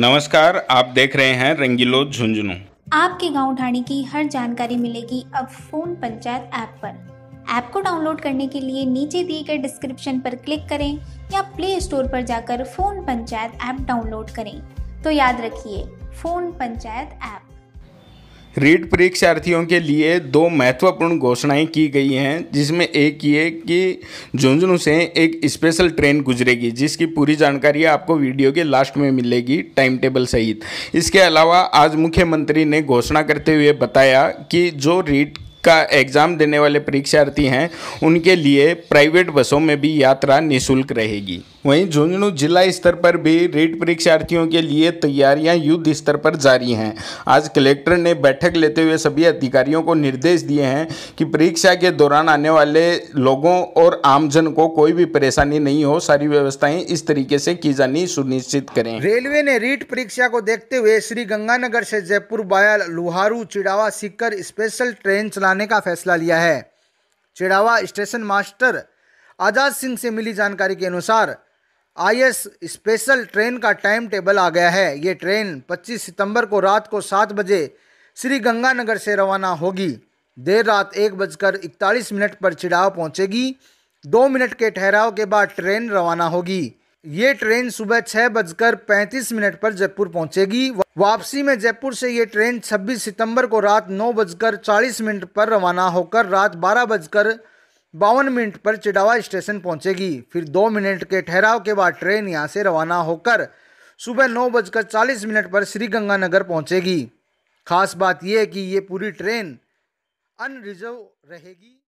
नमस्कार आप देख रहे हैं रंगीलो झुंझुनू आपके गांव ढाणी की हर जानकारी मिलेगी अब फोन पंचायत ऐप पर ऐप को डाउनलोड करने के लिए नीचे दिए गए डिस्क्रिप्शन पर क्लिक करें या प्ले स्टोर पर जाकर फोन पंचायत ऐप डाउनलोड करें तो याद रखिए फोन पंचायत ऐप रीट परीक्षार्थियों के लिए दो महत्वपूर्ण घोषणाएं की गई हैं जिसमें एक ये कि झुंझुनू से एक स्पेशल ट्रेन गुजरेगी जिसकी पूरी जानकारी आपको वीडियो के लास्ट में मिलेगी टाइम टेबल सहित इसके अलावा आज मुख्यमंत्री ने घोषणा करते हुए बताया कि जो रीट का एग्ज़ाम देने वाले परीक्षार्थी हैं उनके लिए प्राइवेट बसों में भी यात्रा निःशुल्क रहेगी वहीं झुंझुनू जिला स्तर पर भी रीट परीक्षार्थियों के लिए तैयारियां युद्ध स्तर पर जारी हैं आज कलेक्टर ने बैठक लेते हुए सभी अधिकारियों को निर्देश दिए हैं कि परीक्षा के दौरान आने वाले लोगों और आमजन को कोई भी परेशानी नहीं हो सारी व्यवस्थाएं इस तरीके से की जानी सुनिश्चित करें रेलवे ने रीट परीक्षा को देखते हुए श्री गंगानगर से जयपुर बायल लुहारू चिड़ावा सीकर स्पेशल ट्रेन चला लगाने का फैसला लिया है चिड़ावा स्टेशन मास्टर आज़ाद सिंह से मिली जानकारी के अनुसार आईएस स्पेशल ट्रेन का टाइम टेबल आ गया है ये ट्रेन 25 सितंबर को रात को सात बजे श्री गंगानगर से रवाना होगी देर रात एक बजकर इकतालीस मिनट पर चिड़ाव पहुंचेगी दो मिनट के ठहराव के बाद ट्रेन रवाना होगी ये ट्रेन सुबह छः बजकर पैंतीस मिनट पर जयपुर पहुंचेगी वापसी में जयपुर से ये ट्रेन 26 सितंबर को रात नौ बजकर चालीस मिनट पर रवाना होकर रात बारह बजकर बावन मिनट पर चिडावा स्टेशन पहुंचेगी फिर दो मिनट के ठहराव के बाद ट्रेन यहां से रवाना होकर सुबह नौ बजकर चालीस मिनट पर श्रीगंगानगर पहुंचेगी पहुँचेगी खास बात यह है कि ये पूरी ट्रेन अनरिजर्व रहेगी